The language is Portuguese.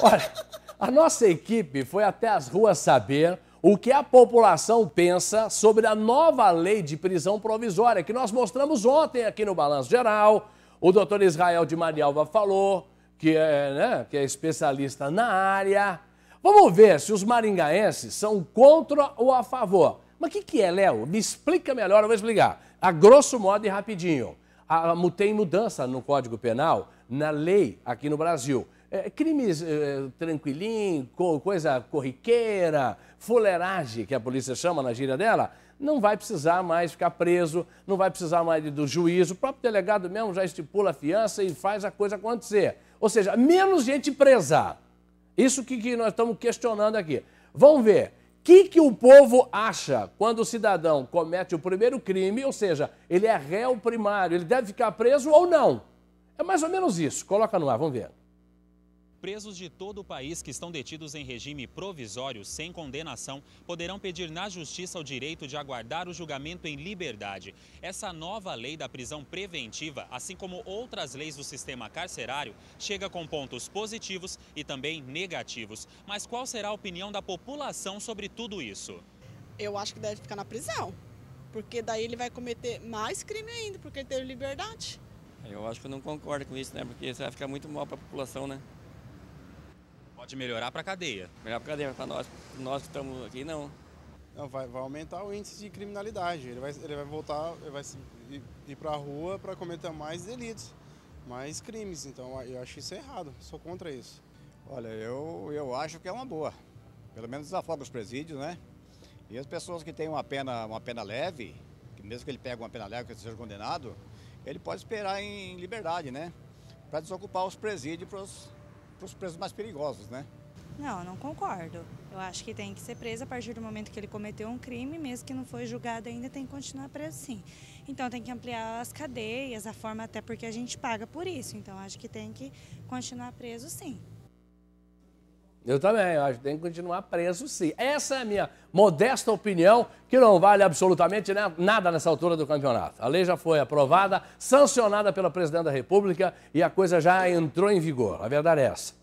Olha, a nossa equipe foi até as ruas saber o que a população pensa sobre a nova lei de prisão provisória que nós mostramos ontem aqui no Balanço Geral. O doutor Israel de Marialva falou que é, né, que é especialista na área. Vamos ver se os maringaenses são contra ou a favor. Mas o que, que é, Léo? Me explica melhor, eu vou explicar. A grosso modo e rapidinho. A, tem mudança no Código Penal, na lei aqui no Brasil. É, crimes é, tranquilinho, coisa corriqueira, fuleiragem, que a polícia chama na gíria dela, não vai precisar mais ficar preso, não vai precisar mais do juízo. O próprio delegado mesmo já estipula a fiança e faz a coisa acontecer. Ou seja, menos gente presa. Isso que, que nós estamos questionando aqui. Vamos ver. O que, que o povo acha quando o cidadão comete o primeiro crime, ou seja, ele é réu primário, ele deve ficar preso ou não? É mais ou menos isso. Coloca no ar, vamos ver. Presos de todo o país que estão detidos em regime provisório sem condenação poderão pedir na justiça o direito de aguardar o julgamento em liberdade. Essa nova lei da prisão preventiva, assim como outras leis do sistema carcerário, chega com pontos positivos e também negativos. Mas qual será a opinião da população sobre tudo isso? Eu acho que deve ficar na prisão, porque daí ele vai cometer mais crime ainda, porque ele teve liberdade. Eu acho que eu não concordo com isso, né? Porque isso vai ficar muito mal para a população, né? Pode melhorar para a cadeia. Melhorar para a cadeia, para nós, nós que estamos aqui, não. Não, vai, vai aumentar o índice de criminalidade. Ele vai, ele vai voltar, ele vai ir, para a rua para cometer mais delitos, mais crimes. Então eu acho isso errado, sou contra isso. Olha, eu, eu acho que é uma boa. Pelo menos desafoga os presídios, né? E as pessoas que têm uma pena, uma pena leve, que mesmo que ele pegue uma pena leve, que ele seja condenado, ele pode esperar em liberdade, né? Para desocupar os presídios para os para os presos mais perigosos, né? Não, não concordo. Eu acho que tem que ser preso a partir do momento que ele cometeu um crime, mesmo que não foi julgado ainda, tem que continuar preso sim. Então tem que ampliar as cadeias, a forma até porque a gente paga por isso. Então acho que tem que continuar preso sim. Eu também, eu acho que tem que continuar preso sim. Essa é a minha modesta opinião, que não vale absolutamente nada nessa altura do campeonato. A lei já foi aprovada, sancionada pela presidente da República e a coisa já entrou em vigor. A verdade é essa.